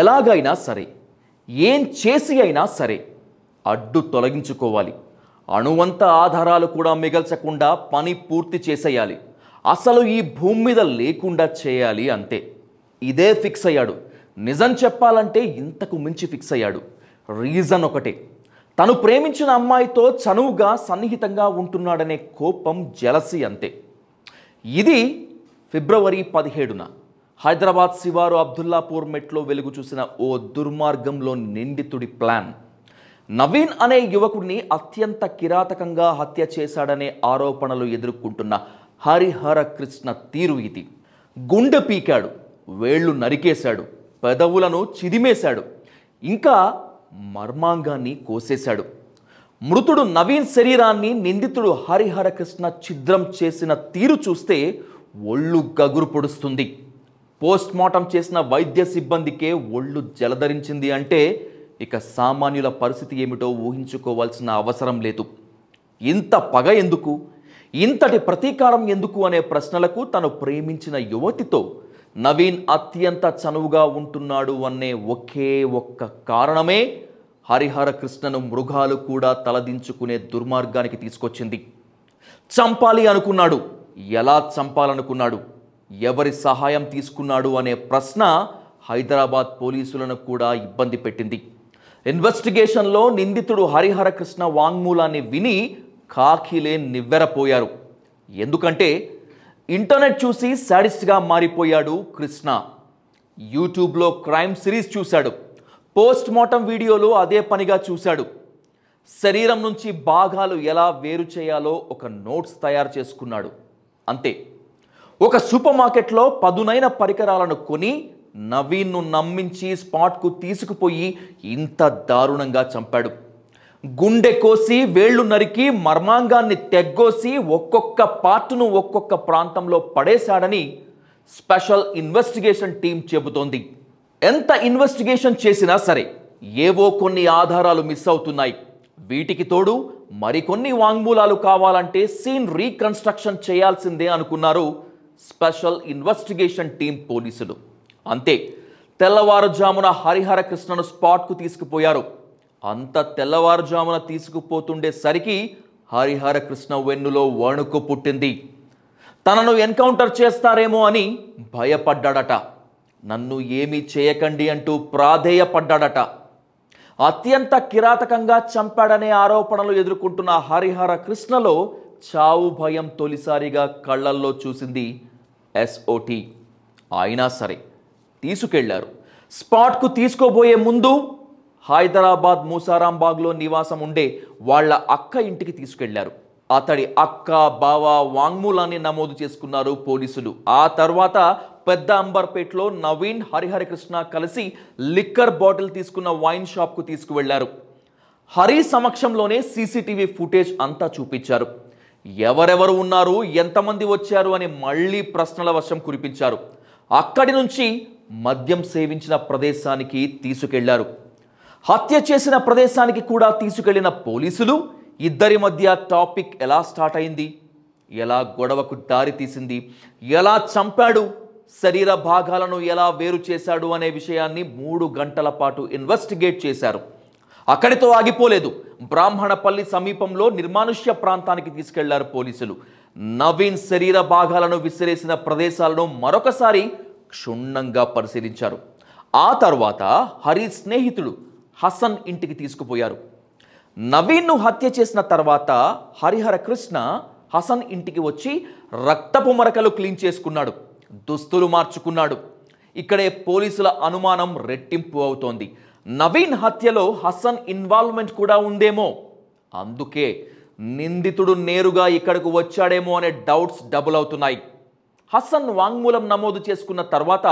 ఎలాగైనా సరే ఏం చేసి అయినా సరే అడ్డు తొలగించుకోవాలి అణువంత ఆధారాలు కూడా మిగల్చకుండా పని పూర్తి చేసేయాలి అసలు ఈ భూమి మీద లేకుండా చేయాలి అంతే ఇదే ఫిక్స్ అయ్యాడు నిజం చెప్పాలంటే ఇంతకు మించి ఫిక్స్ అయ్యాడు రీజన్ ఒకటే తను ప్రేమించిన అమ్మాయితో చనువుగా సన్నిహితంగా ఉంటున్నాడనే కోపం జలసి అంతే ఇది ఫిబ్రవరి పదిహేడున హైదరాబాద్ శివారు అబ్దుల్లాపూర్ మెట్లో వెలుగు చూసిన ఓ దుర్మార్గంలో నిందితుడి ప్లాన్ నవీన్ అనే యువకుడిని అత్యంత కిరాతకంగా హత్య చేశాడనే ఆరోపణలు ఎదుర్కొంటున్న హరిహర కృష్ణ తీరు ఇది గుండె పీకాడు వేళ్లు నరికేశాడు పెదవులను చిదిమేశాడు ఇంకా మర్మాంగాన్ని కోసేశాడు మృతుడు నవీన్ శరీరాన్ని నిందితుడు హరిహర కృష్ణ ఛిద్రం చేసిన తీరు చూస్తే ఒళ్ళు గగురు పొడుస్తుంది పోస్ట్ మార్టం చేసిన వైద్య సిబ్బందికే ఒళ్ళు జలధరించింది అంటే ఇక సామాన్యుల పరిస్థితి ఏమిటో ఊహించుకోవాల్సిన అవసరం లేదు ఇంత పగ ఎందుకు ఇంతటి ప్రతీకారం ఎందుకు అనే ప్రశ్నలకు తను ప్రేమించిన యువతితో నవీన్ అత్యంత చనువుగా ఉంటున్నాడు అనే ఒకే ఒక్క కారణమే హరిహర కృష్ణను మృగాలు కూడా తలదించుకునే దుర్మార్గానికి తీసుకొచ్చింది చంపాలి అనుకున్నాడు ఎలా చంపాలనుకున్నాడు ఎవరి సహాయం తీసుకున్నాడు అనే ప్రశ్న హైదరాబాద్ పోలీసులను కూడా ఇబ్బంది పెట్టింది ఇన్వెస్టిగేషన్లో నిందితుడు హరిహర కృష్ణ వాంగ్మూలాన్ని విని కాకిలే నివ్వెరపోయారు ఎందుకంటే ఇంటర్నెట్ చూసి శాడిస్ట్గా మారిపోయాడు కృష్ణ యూట్యూబ్లో క్రైమ్ సిరీస్ చూశాడు పోస్ట్ మార్టం వీడియోలు అదే పనిగా చూశాడు శరీరం నుంచి భాగాలు ఎలా వేరు చేయాలో ఒక నోట్స్ తయారు చేసుకున్నాడు అంతే ఒక సూపర్ మార్కెట్లో పదునైన పరికరాలను కొని నవీన్ను నమ్మించి స్పాట్కు తీసుకుపోయి ఇంత దారుణంగా చంపాడు గుండె కోసి వేళ్లు నరికి మర్మాంగాన్ని తెగ్గోసి ఒక్కొక్క పార్టును ఒక్కొక్క ప్రాంతంలో పడేశాడని స్పెషల్ ఇన్వెస్టిగేషన్ టీం చెబుతోంది ఎంత ఇన్వెస్టిగేషన్ చేసినా సరే ఏవో కొన్ని ఆధారాలు మిస్ అవుతున్నాయి వీటికి తోడు మరికొన్ని వాంగ్మూలాలు కావాలంటే సీన్ రీకన్స్ట్రక్షన్ చేయాల్సిందే అనుకున్నారు స్పెషల్ ఇన్వెస్టిగేషన్ టీం పోలీసులు అంతే తెల్లవారుజామున హరిహర కృష్ణను స్పాట్కు తీసుకుపోయారు అంత తెల్లవారుజామున తీసుకుపోతుండేసరికి హరిహర కృష్ణ వెన్నులో వణుకు పుట్టింది తనను ఎన్కౌంటర్ చేస్తారేమో అని భయపడ్డాడట నన్ను ఏమీ చేయకండి అంటూ ప్రాధేయపడ్డాడట అత్యంత కిరాతకంగా చంపాడనే ఆరోపణలు ఎదుర్కొంటున్న హరిహర కృష్ణలో చావు భయం తొలిసారిగా కళ్ళల్లో చూసింది ఎస్ఓటి అయినా సరే తీసుకెళ్లారు స్పాట్కు తీసుకోబోయే ముందు హైదరాబాద్ మూసారాంబాగ్లో నివాసం ఉండే వాళ్ళ అక్క ఇంటికి తీసుకెళ్లారు అతడి అక్క బావ వాంగ్మూలాన్ని నమోదు చేసుకున్నారు పోలీసులు ఆ తర్వాత పెద్ద అంబర్పేట్లో నవీన్ హరిహరికృష్ణ కలిసి లిక్కర్ బాటిల్ తీసుకున్న వైన్ షాప్కు తీసుకువెళ్లారు హరి సమక్షంలోనే సీసీటీవీ ఫుటేజ్ అంతా చూపించారు ఎవరెవరు ఉన్నారు ఎంతమంది వచ్చారు అని మళ్ళీ ప్రశ్నల వర్షం కురిపించారు అక్కడి నుంచి మద్యం సేవించిన ప్రదేశానికి తీసుకెళ్లారు హత్య చేసిన ప్రదేశానికి కూడా తీసుకెళ్లిన పోలీసులు ఇద్దరి మధ్య టాపిక్ ఎలా స్టార్ట్ అయింది ఎలా గొడవకు దారి తీసింది ఎలా చంపాడు శరీర భాగాలను ఎలా వేరు చేశాడు అనే విషయాన్ని మూడు గంటల పాటు ఇన్వెస్టిగేట్ చేశారు అక్కడితో ఆగిపోలేదు బ్రాహ్మణపల్లి సమీపంలో నిర్మానుష్య ప్రాంతానికి తీసుకెళ్లారు పోలీసులు నవీన్ శరీర భాగాలను విసిరేసిన ప్రదేశాలను మరొకసారి క్షుణ్ణంగా పరిశీలించారు ఆ తర్వాత హరి స్నేహితుడు హసన్ ఇంటికి తీసుకుపోయారు నవీన్ను హత్య చేసిన తర్వాత హరిహర కృష్ణ హసన్ ఇంటికి వచ్చి రక్తపు మరకలు క్లీన్ చేసుకున్నాడు దుస్తులు మార్చుకున్నాడు ఇక్కడే పోలీసుల అనుమానం రెట్టింపు అవుతోంది నవీన్ హత్యలో హసన్ ఇన్వాల్వ్మెంట్ కూడా ఉందేమో అందుకే నిందితుడు నేరుగా ఇక్కడకు వచ్చాడేమో అనే డౌట్స్ డబుల్ అవుతున్నాయి హసన్ వాంగ్మూలం నమోదు చేసుకున్న తర్వాత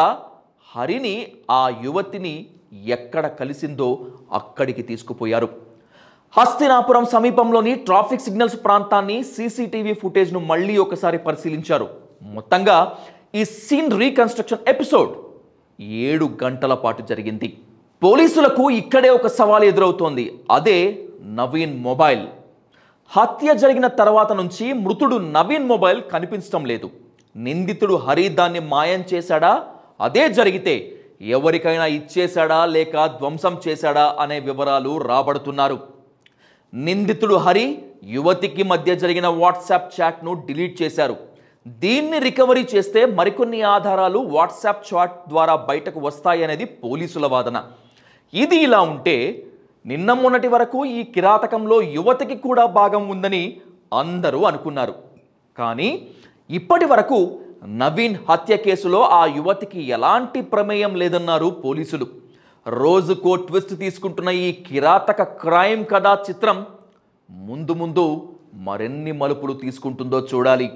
హరిని ఆ యువతిని ఎక్కడ కలిసిందో అక్కడికి తీసుకుపోయారు హస్తినాపురం సమీపంలోని ట్రాఫిక్ సిగ్నల్స్ ప్రాంతాన్ని సీసీటీవీ ఫుటేజ్ను మళ్ళీ ఒకసారి పరిశీలించారు మొత్తంగా ఈ సీన్ రీకన్స్ట్రక్షన్ ఎపిసోడ్ ఏడు గంటల పాటు జరిగింది పోలీసులకు ఇక్కడే ఒక సవాల్ ఎదురవుతోంది అదే నవీన్ మొబైల్ హత్య జరిగిన తర్వాత నుంచి మృతుడు నవీన్ మొబైల్ కనిపించడం లేదు నిందితుడు హరి దాన్ని మాయం చేశాడా అదే జరిగితే ఎవరికైనా ఇచ్చేశాడా లేక ధ్వంసం చేశాడా అనే వివరాలు రాబడుతున్నారు నిందితుడు హరి యువతికి మధ్య జరిగిన వాట్సాప్ చాట్ను డిలీట్ చేశారు దీన్ని రికవరీ చేస్తే మరికొన్ని ఆధారాలు వాట్సాప్ చాట్ ద్వారా బయటకు వస్తాయనేది పోలీసుల వాదన ఇది ఇలా ఉంటే నిన్న మొన్నటి వరకు ఈ కిరాతకంలో యువతకి కూడా భాగం ఉందని అందరూ అనుకున్నారు కానీ ఇప్పటి వరకు నవీన్ హత్య కేసులో ఆ యువతికి ఎలాంటి ప్రమేయం లేదన్నారు పోలీసులు రోజుకో ట్విస్ట్ తీసుకుంటున్న ఈ కిరాతక క్రైమ్ కథా చిత్రం ముందు ముందు మరెన్ని మలుపులు తీసుకుంటుందో చూడాలి